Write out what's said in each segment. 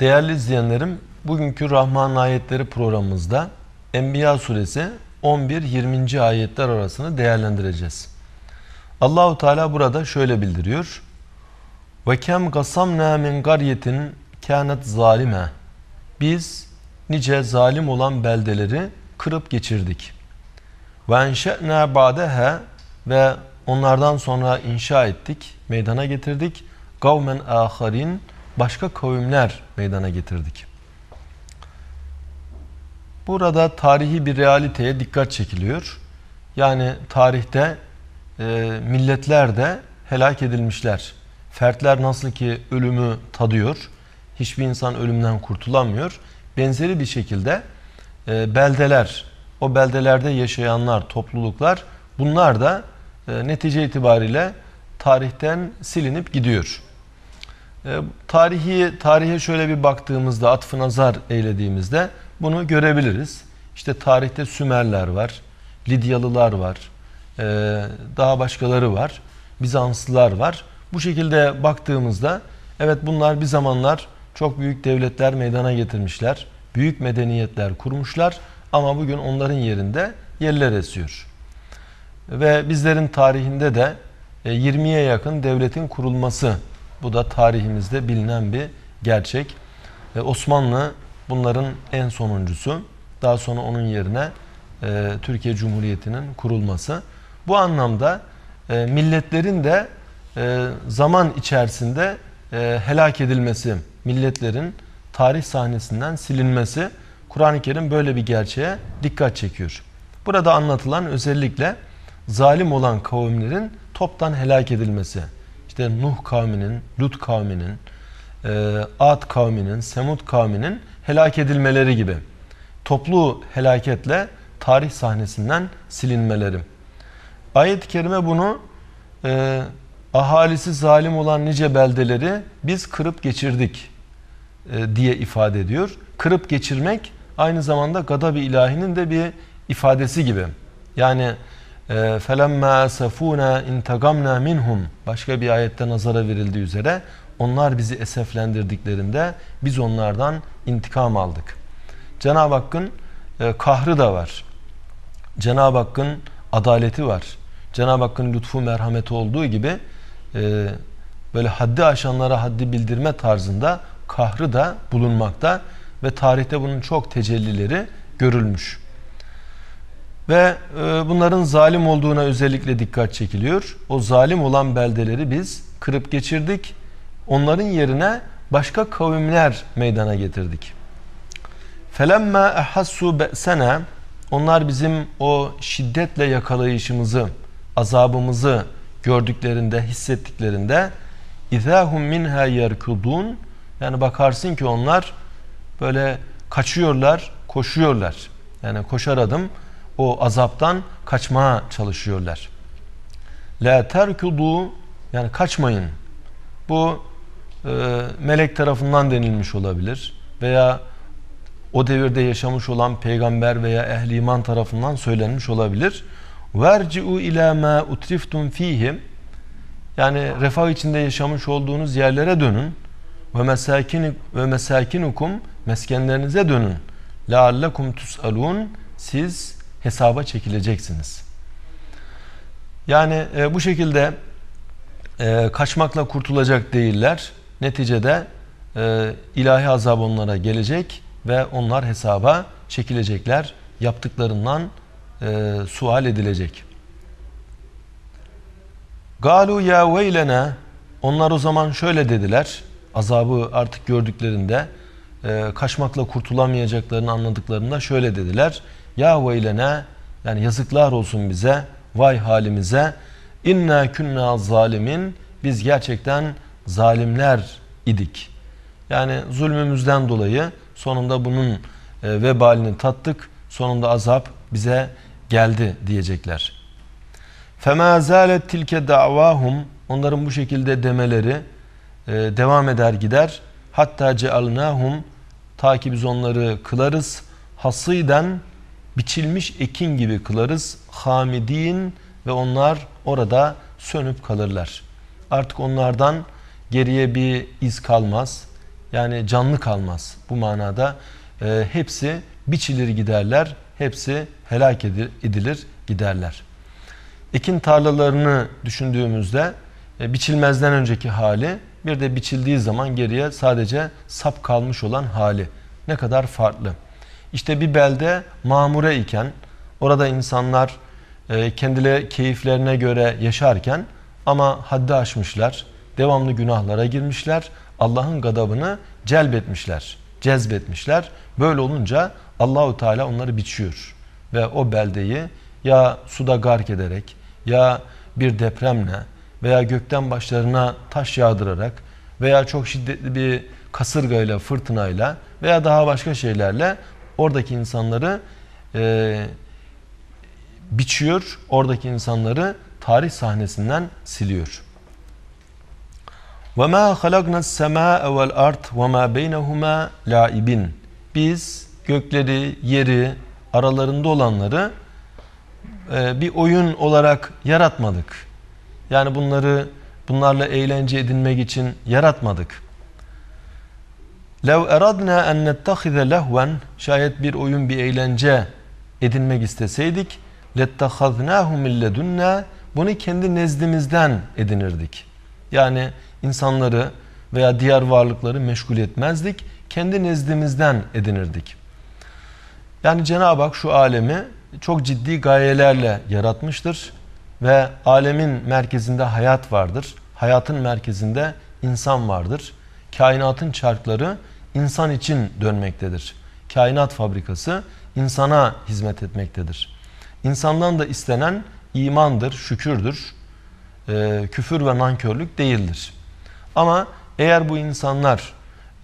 Değerli izleyenlerim, bugünkü Rahman Ayetleri programımızda Enbiya suresi 11-20. ayetler arasını değerlendireceğiz. Allahu Teala burada şöyle bildiriyor. Ve kem gasamna min qaryetin kanet zalime. Biz nice zalim olan beldeleri kırıp geçirdik. Ve enşe'na ba'deha ve onlardan sonra inşa ettik, meydana getirdik. Gavmen aharin başka kavimler meydana getirdik. Burada tarihi bir realiteye dikkat çekiliyor. Yani tarihte e, milletler de helak edilmişler. Fertler nasıl ki ölümü tadıyor, hiçbir insan ölümden kurtulamıyor. Benzeri bir şekilde e, beldeler, o beldelerde yaşayanlar, topluluklar bunlar da e, netice itibariyle tarihten silinip gidiyor. E, tarihi tarihe şöyle bir baktığımızda, atfı nazar eylediğimizde bunu görebiliriz. İşte tarihte Sümerler var, Lidyalılar var, e, daha başkaları var, Bizanslılar var. Bu şekilde baktığımızda evet bunlar bir zamanlar çok büyük devletler meydana getirmişler, büyük medeniyetler kurmuşlar ama bugün onların yerinde yerler esiyor. Ve bizlerin tarihinde de 20'ye e, yakın devletin kurulması bu da tarihimizde bilinen bir gerçek. E, Osmanlı bunların en sonuncusu. Daha sonra onun yerine e, Türkiye Cumhuriyeti'nin kurulması. Bu anlamda e, milletlerin de e, zaman içerisinde e, helak edilmesi, milletlerin tarih sahnesinden silinmesi Kur'an-ı Kerim böyle bir gerçeğe dikkat çekiyor. Burada anlatılan özellikle zalim olan kavimlerin toptan helak edilmesi işte Nuh kavminin, Lut kavminin, e, Ad kavminin, Semud kavminin helak edilmeleri gibi. Toplu helaketle tarih sahnesinden silinmeleri. Ayet-i Kerime bunu e, ahalisi zalim olan nice beldeleri biz kırıp geçirdik e, diye ifade ediyor. Kırıp geçirmek aynı zamanda gadab-ı ilahinin de bir ifadesi gibi. Yani فَلَمَّا أَسَفُونَا اِنْتَقَمْنَا مِنْهُمْ Başka bir ayette nazara verildiği üzere onlar bizi eseflendirdiklerinde biz onlardan intikam aldık. Cenab-ı Hakk'ın e, kahrı da var. Cenab-ı Hakk'ın adaleti var. Cenab-ı Hakk'ın lütfu merhameti olduğu gibi e, böyle haddi aşanlara haddi bildirme tarzında kahrı da bulunmakta ve tarihte bunun çok tecellileri görülmüş. Ve e, bunların zalim olduğuna özellikle dikkat çekiliyor. O zalim olan beldeleri biz kırıp geçirdik. Onların yerine başka kavimler meydana getirdik. Felemma ehassu be'sene onlar bizim o şiddetle yakalayışımızı, azabımızı gördüklerinde, hissettiklerinde izahum minha yerkudun yani bakarsın ki onlar böyle kaçıyorlar, koşuyorlar. Yani koşar adım o azaptan kaçmaya çalışıyorlar. La terkudu yani kaçmayın. Bu e, melek tarafından denilmiş olabilir veya o devirde yaşamış olan peygamber veya ehli iman tarafından söylenmiş olabilir. Verciu ila ma utriftum fihim yani refah içinde yaşamış olduğunuz yerlere dönün. Ve mesakin ve mesakinukum meskenlerinize dönün. Leallekum tusalun siz hesaba çekileceksiniz. Yani e, bu şekilde e, kaçmakla kurtulacak değiller. Neticede e, ilahi azab onlara gelecek ve onlar hesaba çekilecekler. Yaptıklarından e, sual edilecek. Galu ya veylene onlar o zaman şöyle dediler. Azabı artık gördüklerinde e, kaçmakla kurtulamayacaklarını anladıklarında şöyle dediler. Ya veylene yani yazıklar olsun bize, vay halimize. inna künna zalimin biz gerçekten zalimler idik. Yani zulmümüzden dolayı sonunda bunun e, vebalini tattık. Sonunda azap bize geldi diyecekler. فَمَا زَالَتْ tilke davahum, Onların bu şekilde demeleri e, devam eder gider. Hatta cealnahum ta ki biz onları kılarız hasiden biçilmiş ekin gibi kılarız hamidin ve onlar orada sönüp kalırlar. Artık onlardan geriye bir iz kalmaz. Yani canlı kalmaz bu manada. E, hepsi biçilir giderler, hepsi helak edilir giderler. Ekin tarlalarını düşündüğümüzde e, biçilmezden önceki hali bir de biçildiği zaman geriye sadece sap kalmış olan hali ne kadar farklı. İşte bir belde mamure iken orada insanlar e, kendile keyiflerine göre yaşarken ama haddi aşmışlar, devamlı günahlara girmişler, Allah'ın gadabını celbetmişler, cezbetmişler. Böyle olunca Allahu Teala onları biçiyor ve o beldeyi ya suda gark ederek ya bir depremle veya gökten başlarına taş yağdırarak veya çok şiddetli bir kasırgayla, fırtınayla veya daha başka şeylerle oradaki insanları e, biçiyor, oradaki insanları tarih sahnesinden siliyor. وَمَا خَلَقْنَا السَّمَاءَ وَالْاَرْضِ وَمَا بَيْنَهُمَا لَائِبٍ Biz gökleri, yeri, aralarında olanları e, bir oyun olarak yaratmadık. Yani bunları bunlarla eğlence edinmek için yaratmadık. لَوْ اَرَدْنَا اَنْ نَتَّخِذَ لَهْوًا Şayet bir oyun, bir eğlence edinmek isteseydik لَتَّخَذْنَاهُ مِنْ لَدُنَّا Bunu kendi nezdimizden edinirdik. Yani insanları veya diğer varlıkları meşgul etmezdik. Kendi nezdimizden edinirdik. Yani Cenab-ı Hak şu alemi çok ciddi gayelerle yaratmıştır. Ve alemin merkezinde hayat vardır. Hayatın merkezinde insan vardır. Kainatın çarkları insan için dönmektedir. Kainat fabrikası insana hizmet etmektedir. İnsandan da istenen imandır, şükürdür. E, küfür ve nankörlük değildir. Ama eğer bu insanlar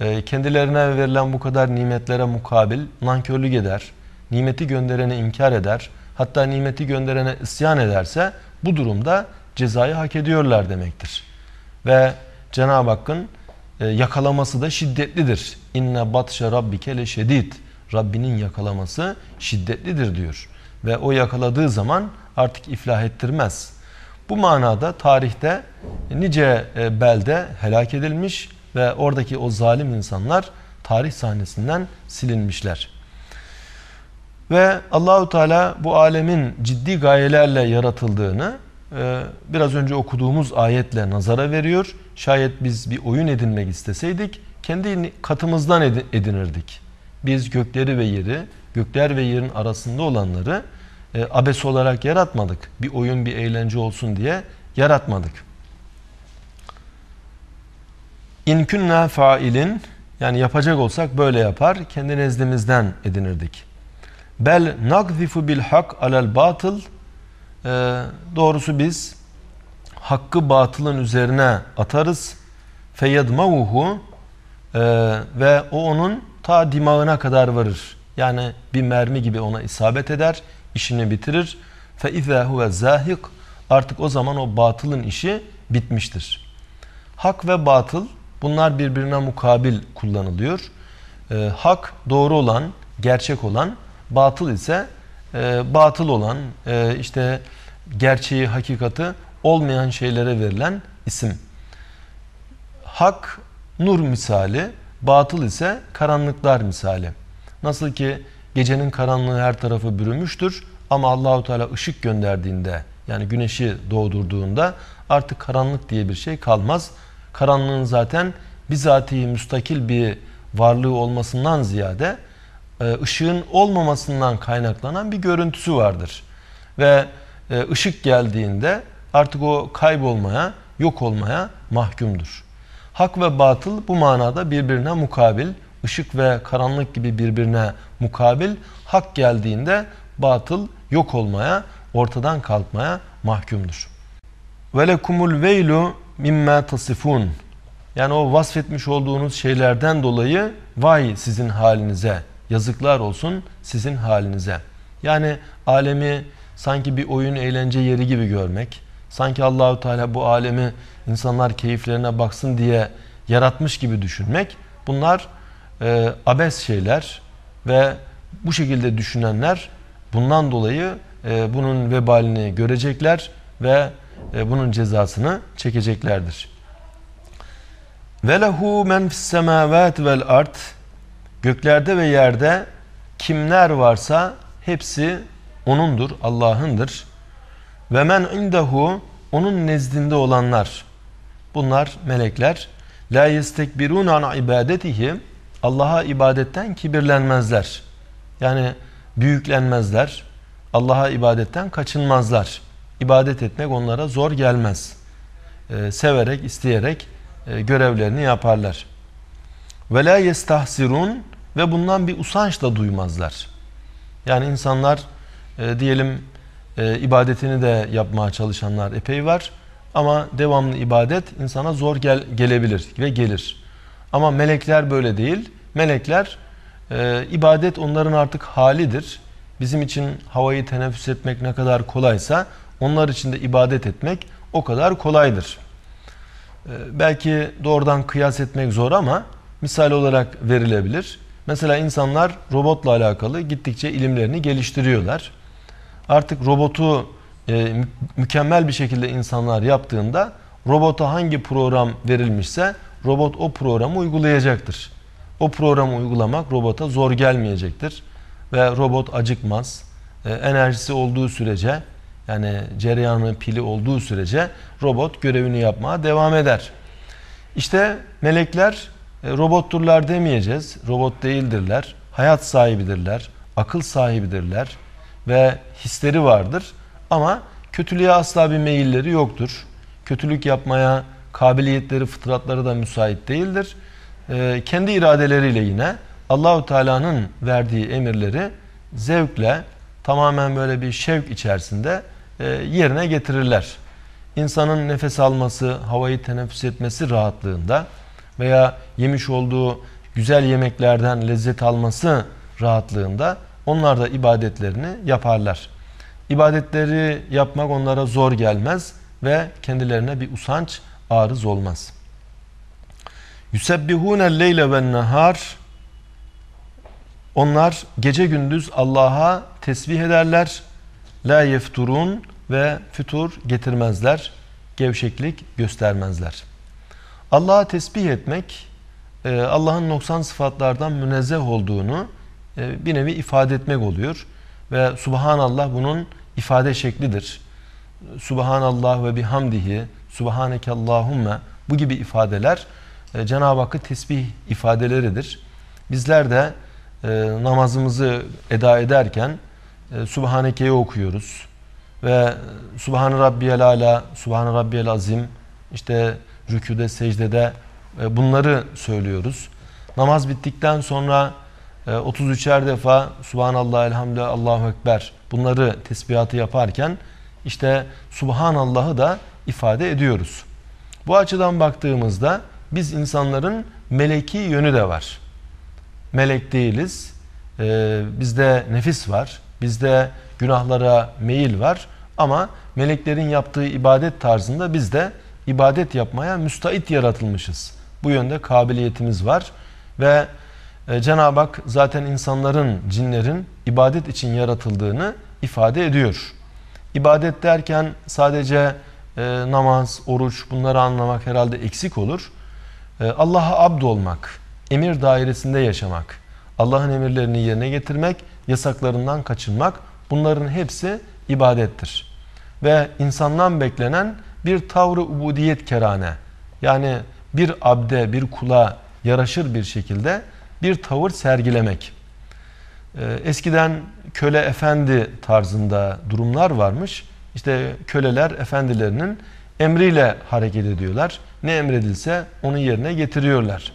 e, kendilerine verilen bu kadar nimetlere mukabil nankörlük eder, nimeti göndereni inkar eder, hatta nimeti gönderene isyan ederse bu durumda cezayı hak ediyorlar demektir. Ve Cenab-ı Hakk'ın e, yakalaması da şiddetlidir. İnne batşa rabbike le şedid. Rabbinin yakalaması şiddetlidir diyor. Ve o yakaladığı zaman artık iflah ettirmez. Bu manada tarihte nice e, belde helak edilmiş ve oradaki o zalim insanlar tarih sahnesinden silinmişler. Ve Allahu Teala bu alemin ciddi gayelerle yaratıldığını e, biraz önce okuduğumuz ayetle nazara veriyor şayet biz bir oyun edinmek isteseydik kendi katımızdan edinirdik. Biz gökleri ve yeri, gökler ve yerin arasında olanları e, abes olarak yaratmadık. Bir oyun, bir eğlence olsun diye yaratmadık. İnkünna failin yani yapacak olsak böyle yapar. Kendi nezdimizden edinirdik. Bel nakzifu bil hak alel batıl. E, doğrusu biz hakkı batılın üzerine atarız. Feyedmavuhu e, ve o onun ta dimağına kadar varır. Yani bir mermi gibi ona isabet eder, işini bitirir. Fe izâ huve zâhik artık o zaman o batılın işi bitmiştir. Hak ve batıl bunlar birbirine mukabil kullanılıyor. E, hak doğru olan, gerçek olan, batıl ise e, batıl olan, e, işte gerçeği, hakikati olmayan şeylere verilen isim. Hak nur misali, batıl ise karanlıklar misali. Nasıl ki gecenin karanlığı her tarafı bürümüştür ama Allahu Teala ışık gönderdiğinde yani güneşi doğdurduğunda artık karanlık diye bir şey kalmaz. Karanlığın zaten bizatihi müstakil bir varlığı olmasından ziyade e, ışığın olmamasından kaynaklanan bir görüntüsü vardır. Ve e, ışık geldiğinde artık o kaybolmaya, yok olmaya mahkumdur. Hak ve batıl bu manada birbirine mukabil, ışık ve karanlık gibi birbirine mukabil, hak geldiğinde batıl yok olmaya, ortadan kalkmaya mahkumdur. وَلَكُمُ veylu مِمَّا tasifun. Yani o vasfetmiş olduğunuz şeylerden dolayı vay sizin halinize, yazıklar olsun sizin halinize. Yani alemi sanki bir oyun eğlence yeri gibi görmek, Sanki Allahu Teala bu alemi insanlar keyiflerine baksın diye yaratmış gibi düşünmek. Bunlar e, abes şeyler ve bu şekilde düşünenler bundan dolayı e, bunun vebalini görecekler ve e, bunun cezasını çekeceklerdir. Ve lehu men fis semavati vel ard göklerde ve yerde kimler varsa hepsi onundur, Allah'ındır. Ve men indehu onun nezdinde olanlar. Bunlar melekler. La yestekbirun an ibadetihi. Allah'a ibadetten kibirlenmezler. Yani büyüklenmezler. Allah'a ibadetten kaçınmazlar. İbadet etmek onlara zor gelmez. Ee, severek, isteyerek e, görevlerini yaparlar. Ve la yestahsirun ve bundan bir usanç da duymazlar. Yani insanlar e, diyelim e, ibadetini de yapmaya çalışanlar epey var. Ama devamlı ibadet insana zor gel gelebilir ve gelir. Ama melekler böyle değil. Melekler e, ibadet onların artık halidir. Bizim için havayı teneffüs etmek ne kadar kolaysa onlar için de ibadet etmek o kadar kolaydır. E, belki doğrudan kıyas etmek zor ama misal olarak verilebilir. Mesela insanlar robotla alakalı gittikçe ilimlerini geliştiriyorlar. Artık robotu e, mükemmel bir şekilde insanlar yaptığında robota hangi program verilmişse robot o programı uygulayacaktır. O programı uygulamak robota zor gelmeyecektir ve robot acıkmaz. E, enerjisi olduğu sürece yani cereyanı pili olduğu sürece robot görevini yapmaya devam eder. İşte melekler e, robotturlar demeyeceğiz. Robot değildirler. Hayat sahibidirler. Akıl sahibidirler ve hisleri vardır. Ama kötülüğe asla bir meyilleri yoktur. Kötülük yapmaya kabiliyetleri, fıtratları da müsait değildir. Ee, kendi iradeleriyle yine Allahu Teala'nın verdiği emirleri zevkle tamamen böyle bir şevk içerisinde e, yerine getirirler. İnsanın nefes alması, havayı teneffüs etmesi rahatlığında veya yemiş olduğu güzel yemeklerden lezzet alması rahatlığında onlar da ibadetlerini yaparlar. İbadetleri yapmak onlara zor gelmez ve kendilerine bir usanç arız olmaz. Yusebbihune leyle ve nehar Onlar gece gündüz Allah'a tesbih ederler. La yefturun ve fütur getirmezler. Gevşeklik göstermezler. Allah'a tesbih etmek e, Allah'ın noksan sıfatlardan münezzeh olduğunu e, bir nevi ifade etmek oluyor. Ve Subhanallah bunun ifade şeklidir. Subhanallah ve bihamdihi, Subhaneke Allahumme bu gibi ifadeler e, Cenab-ı Hakk'ı tesbih ifadeleridir. Bizler de e, namazımızı eda ederken e, Subhaneke'yi okuyoruz. Ve Subhan Rabbiyel Ala, Subhan Rabbiyel Azim, işte rüküde, secdede bunları söylüyoruz. Namaz bittikten sonra 33'er e, defa Subhanallah, Elhamdülillah, Allahu Ekber bunları tesbihatı yaparken işte Subhanallah'ı da ifade ediyoruz. Bu açıdan baktığımızda biz insanların meleki yönü de var. Melek değiliz. Ee, bizde nefis var. Bizde günahlara meyil var. Ama meleklerin yaptığı ibadet tarzında biz de ibadet yapmaya müstahit yaratılmışız. Bu yönde kabiliyetimiz var. Ve e, Cenab-ı Hak zaten insanların, cinlerin ibadet için yaratıldığını ifade ediyor. İbadet derken sadece e, namaz, oruç bunları anlamak herhalde eksik olur. E, Allah'a abd olmak, emir dairesinde yaşamak, Allah'ın emirlerini yerine getirmek, yasaklarından kaçınmak bunların hepsi ibadettir. Ve insandan beklenen bir tavrı ubudiyet kerane yani bir abde, bir kula yaraşır bir şekilde bir tavır sergilemek. Ee, eskiden köle efendi tarzında durumlar varmış. İşte köleler efendilerinin emriyle hareket ediyorlar. Ne emredilse onun yerine getiriyorlar.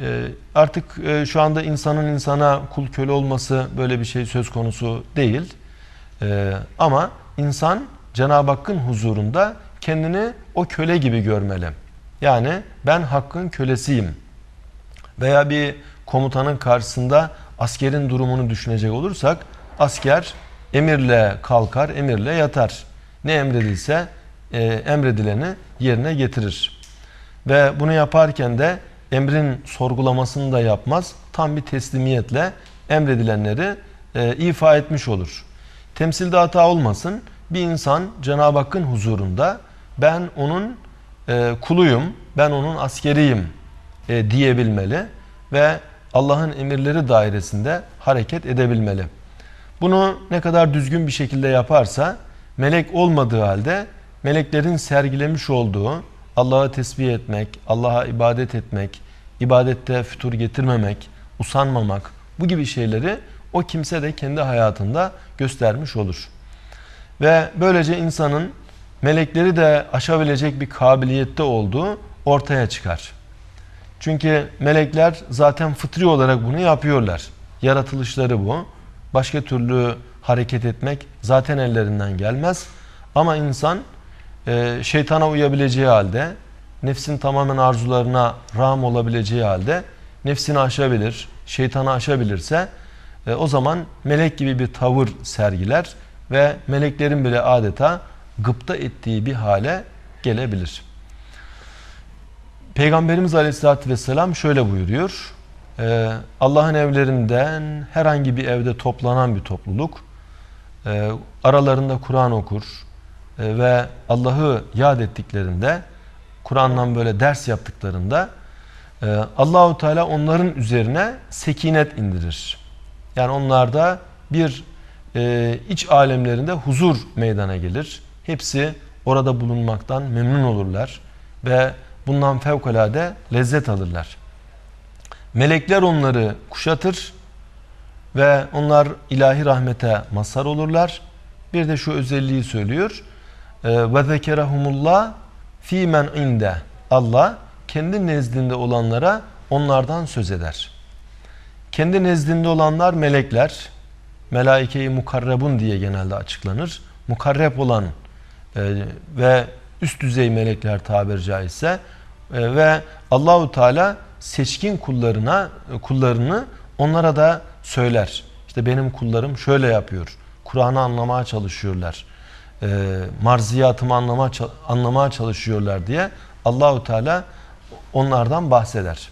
Ee, artık e, şu anda insanın insana kul köle olması böyle bir şey söz konusu değil. Ee, ama insan Cenab-ı Hakk'ın huzurunda kendini o köle gibi görmeli. Yani ben Hakk'ın kölesiyim veya bir komutanın karşısında askerin durumunu düşünecek olursak asker emirle kalkar, emirle yatar. Ne emredilse e, emredileni yerine getirir. Ve bunu yaparken de emrin sorgulamasını da yapmaz. Tam bir teslimiyetle emredilenleri e, ifa etmiş olur. Temsilde hata olmasın. Bir insan Cenab-ı Hakk'ın huzurunda ben onun e, kuluyum, ben onun askeriyim e, diyebilmeli ve Allah'ın emirleri dairesinde hareket edebilmeli. Bunu ne kadar düzgün bir şekilde yaparsa melek olmadığı halde meleklerin sergilemiş olduğu Allah'a tesbih etmek, Allah'a ibadet etmek, ibadette fütur getirmemek, usanmamak bu gibi şeyleri o kimse de kendi hayatında göstermiş olur. Ve böylece insanın melekleri de aşabilecek bir kabiliyette olduğu ortaya çıkar. Çünkü melekler zaten fıtri olarak bunu yapıyorlar. Yaratılışları bu. Başka türlü hareket etmek zaten ellerinden gelmez. Ama insan e, şeytana uyabileceği halde, nefsin tamamen arzularına ram olabileceği halde nefsini aşabilir, şeytanı aşabilirse e, o zaman melek gibi bir tavır sergiler ve meleklerin bile adeta gıpta ettiği bir hale gelebilir. Peygamberimiz Aleyhisselatü Vesselam şöyle buyuruyor. Ee, Allah'ın evlerinden herhangi bir evde toplanan bir topluluk e, aralarında Kur'an okur e, ve Allah'ı yad ettiklerinde Kur'an'dan böyle ders yaptıklarında e, Allahu Teala onların üzerine sekinet indirir. Yani onlarda bir iç alemlerinde huzur meydana gelir. Hepsi orada bulunmaktan memnun olurlar ve bundan fevkalade lezzet alırlar. Melekler onları kuşatır ve onlar ilahi rahmete mazhar olurlar. Bir de şu özelliği söylüyor. Ee, ve zekerahumullah fi men inde. Allah kendi nezdinde olanlara onlardan söz eder. Kendi nezdinde olanlar melekler. Melaike-i mukarrebun diye genelde açıklanır. Mukarreb olan e, ve üst düzey melekler tabiri caizse e, ve Allahu Teala seçkin kullarına e, kullarını onlara da söyler. İşte benim kullarım şöyle yapıyor. Kur'an'ı anlamaya çalışıyorlar. E, marziyatımı anlamaya, anlamaya çalışıyorlar diye Allahu Teala onlardan bahseder.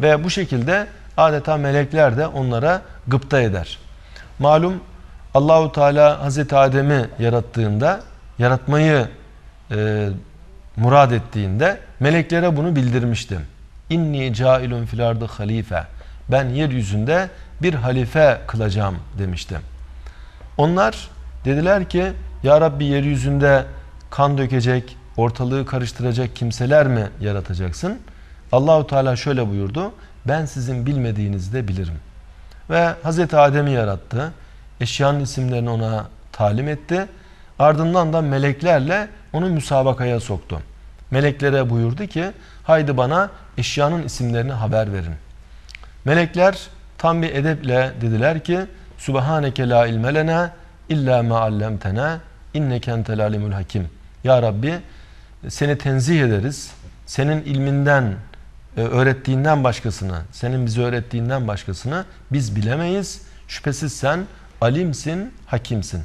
Ve bu şekilde adeta melekler de onlara gıpta eder. Malum Allahu Teala Hazreti Adem'i yarattığında yaratmayı e, murad ettiğinde meleklere bunu bildirmiştim. İnni cailun filardı halife. Ben yeryüzünde bir halife kılacağım demiştim. Onlar dediler ki ya Rabbi yeryüzünde kan dökecek, ortalığı karıştıracak kimseler mi yaratacaksın? Allahu Teala şöyle buyurdu. Ben sizin bilmediğinizi de bilirim. Ve Hazreti Adem'i yarattı. Eşyanın isimlerini ona talim etti. Ardından da meleklerle onu müsabakaya soktu. Meleklere buyurdu ki haydi bana eşyanın isimlerini haber verin. Melekler tam bir edeple dediler ki Sübhaneke la ilmelene illa ma allamtene inneke entel alimul hakim. Ya Rabbi seni tenzih ederiz. Senin ilminden, e, öğrettiğinden başkasını, senin bize öğrettiğinden başkasını biz bilemeyiz. Şüphesiz sen alimsin, hakimsin.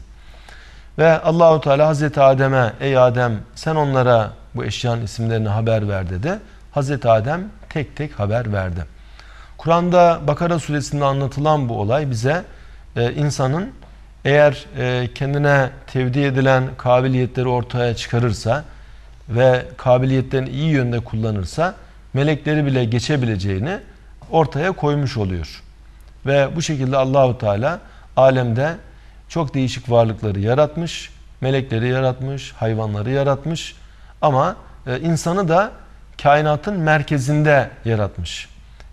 Ve Allahu Teala Hazreti Adem'e ey Adem sen onlara bu eşyanın isimlerini haber ver dedi. Hazreti Adem tek tek haber verdi. Kur'an'da Bakara suresinde anlatılan bu olay bize e, insanın eğer e, kendine tevdi edilen kabiliyetleri ortaya çıkarırsa ve kabiliyetlerini iyi yönde kullanırsa melekleri bile geçebileceğini ortaya koymuş oluyor. Ve bu şekilde Allahu Teala alemde çok değişik varlıkları yaratmış, melekleri yaratmış, hayvanları yaratmış ama e, insanı da kainatın merkezinde yaratmış.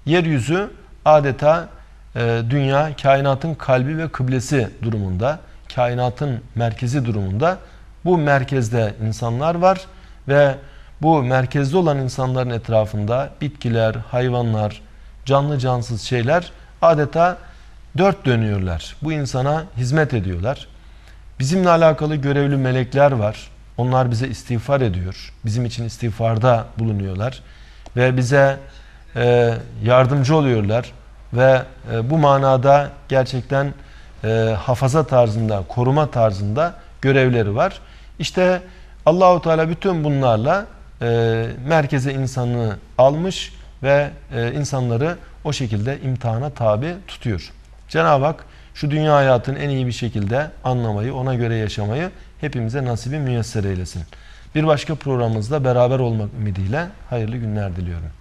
Yeryüzü adeta e, dünya kainatın kalbi ve kıblesi durumunda, kainatın merkezi durumunda. Bu merkezde insanlar var ve bu merkezde olan insanların etrafında bitkiler, hayvanlar, canlı cansız şeyler adeta dört dönüyorlar. Bu insana hizmet ediyorlar. Bizimle alakalı görevli melekler var. Onlar bize istiğfar ediyor. Bizim için istiğfarda bulunuyorlar. Ve bize e, yardımcı oluyorlar. Ve e, bu manada gerçekten e, hafaza tarzında, koruma tarzında görevleri var. İşte Allahu Teala bütün bunlarla e, merkeze insanı almış ve e, insanları o şekilde imtihana tabi tutuyor. Cenab-ı Hak şu dünya hayatını en iyi bir şekilde anlamayı, ona göre yaşamayı hepimize nasibi müyesser eylesin. Bir başka programımızda beraber olmak ümidiyle hayırlı günler diliyorum.